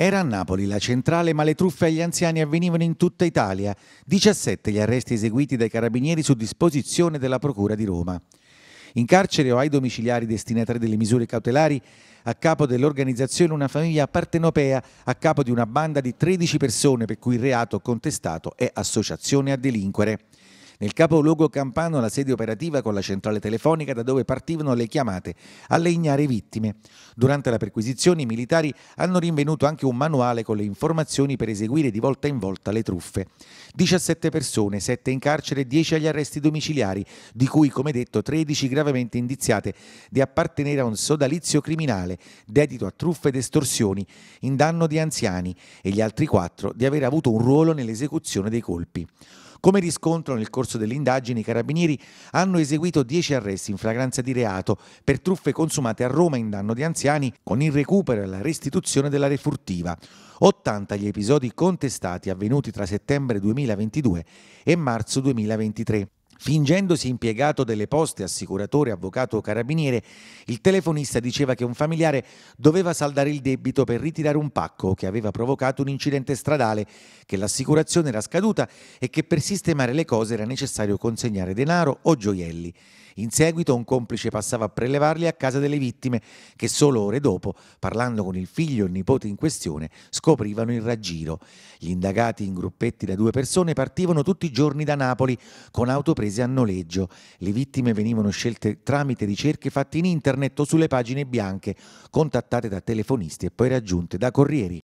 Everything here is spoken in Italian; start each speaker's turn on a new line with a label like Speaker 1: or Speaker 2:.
Speaker 1: Era a Napoli la centrale, ma le truffe agli anziani avvenivano in tutta Italia. 17 gli arresti eseguiti dai carabinieri su disposizione della Procura di Roma. In carcere o ai domiciliari destinatari delle misure cautelari, a capo dell'organizzazione una famiglia partenopea, a capo di una banda di 13 persone per cui il reato contestato è associazione a delinquere. Nel capoluogo campano la sede operativa con la centrale telefonica da dove partivano le chiamate alle ignare vittime. Durante la perquisizione i militari hanno rinvenuto anche un manuale con le informazioni per eseguire di volta in volta le truffe. 17 persone, 7 in carcere e 10 agli arresti domiciliari, di cui come detto 13 gravemente indiziate di appartenere a un sodalizio criminale dedito a truffe ed estorsioni in danno di anziani e gli altri 4 di aver avuto un ruolo nell'esecuzione dei colpi. Come riscontro nel corso delle indagini, i carabinieri hanno eseguito 10 arresti in flagranza di reato per truffe consumate a Roma in danno di anziani con il recupero e la restituzione della refurtiva. 80 gli episodi contestati avvenuti tra settembre 2022 e marzo 2023. Fingendosi impiegato delle poste, assicuratore, avvocato o carabiniere, il telefonista diceva che un familiare doveva saldare il debito per ritirare un pacco che aveva provocato un incidente stradale, che l'assicurazione era scaduta e che per sistemare le cose era necessario consegnare denaro o gioielli. In seguito un complice passava a prelevarli a casa delle vittime che solo ore dopo, parlando con il figlio e il nipote in questione, scoprivano il raggiro. Gli indagati in gruppetti da due persone partivano tutti i giorni da Napoli con autoprese a noleggio. Le vittime venivano scelte tramite ricerche fatte in internet o sulle pagine bianche, contattate da telefonisti e poi raggiunte da corrieri.